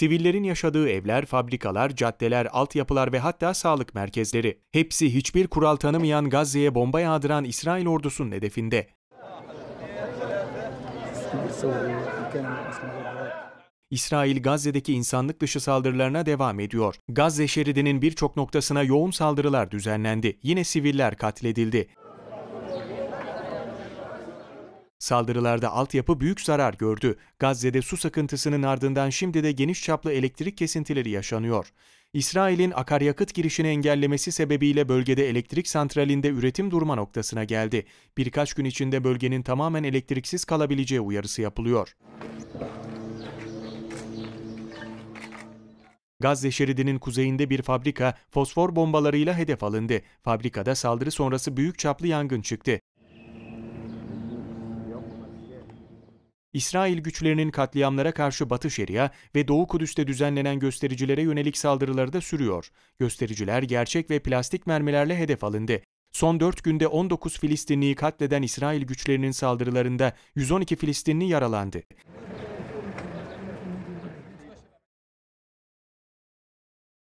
Sivillerin yaşadığı evler, fabrikalar, caddeler, altyapılar ve hatta sağlık merkezleri. Hepsi hiçbir kural tanımayan Gazze'ye bomba yağdıran İsrail ordusunun hedefinde. İsrail Gazze'deki insanlık dışı saldırılarına devam ediyor. Gazze şeridinin birçok noktasına yoğun saldırılar düzenlendi. Yine siviller katledildi. Saldırılarda altyapı büyük zarar gördü. Gazze'de su sıkıntısının ardından şimdi de geniş çaplı elektrik kesintileri yaşanıyor. İsrail'in akaryakıt girişini engellemesi sebebiyle bölgede elektrik santralinde üretim durma noktasına geldi. Birkaç gün içinde bölgenin tamamen elektriksiz kalabileceği uyarısı yapılıyor. Gazze şeridinin kuzeyinde bir fabrika fosfor bombalarıyla hedef alındı. Fabrikada saldırı sonrası büyük çaplı yangın çıktı. İsrail güçlerinin katliamlara karşı Batı Şeria ve Doğu Kudüs'te düzenlenen göstericilere yönelik saldırıları da sürüyor. Göstericiler gerçek ve plastik mermilerle hedef alındı. Son 4 günde 19 Filistinliyi katleden İsrail güçlerinin saldırılarında 112 Filistinli yaralandı.